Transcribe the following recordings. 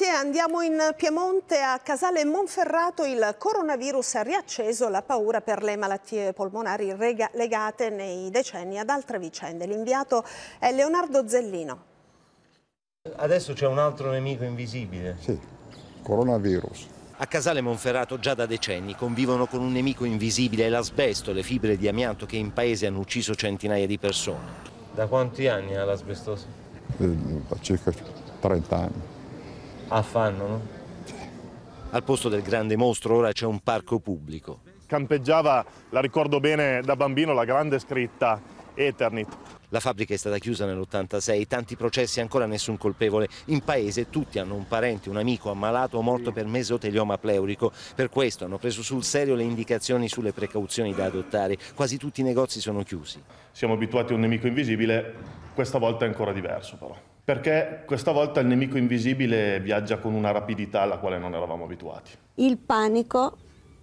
Grazie, andiamo in Piemonte a Casale Monferrato. Il coronavirus ha riacceso la paura per le malattie polmonari legate nei decenni ad altre vicende. L'inviato è Leonardo Zellino. Adesso c'è un altro nemico invisibile. Sì, coronavirus. A Casale Monferrato già da decenni convivono con un nemico invisibile, l'asbesto, le fibre di amianto che in paese hanno ucciso centinaia di persone. Da quanti anni ha l'asbestosi? Eh, da circa 30 anni affanno. Ah, no? Al posto del grande mostro ora c'è un parco pubblico. Campeggiava, la ricordo bene da bambino, la grande scritta Eternit. La fabbrica è stata chiusa nell'86, tanti processi ancora nessun colpevole. In paese tutti hanno un parente, un amico ammalato o morto per mesotelioma pleurico. Per questo hanno preso sul serio le indicazioni sulle precauzioni da adottare. Quasi tutti i negozi sono chiusi. Siamo abituati a un nemico invisibile, questa volta è ancora diverso però perché questa volta il nemico invisibile viaggia con una rapidità alla quale non eravamo abituati. Il panico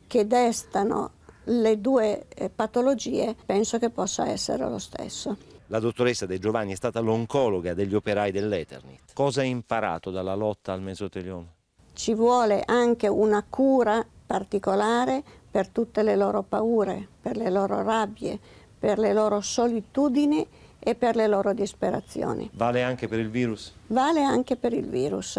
che destano le due eh, patologie penso che possa essere lo stesso. La dottoressa De Giovanni è stata l'oncologa degli operai dell'Eternit. Cosa ha imparato dalla lotta al mesotelioma? Ci vuole anche una cura particolare per tutte le loro paure, per le loro rabbie, per le loro solitudini e per le loro disperazioni. Vale anche per il virus? Vale anche per il virus.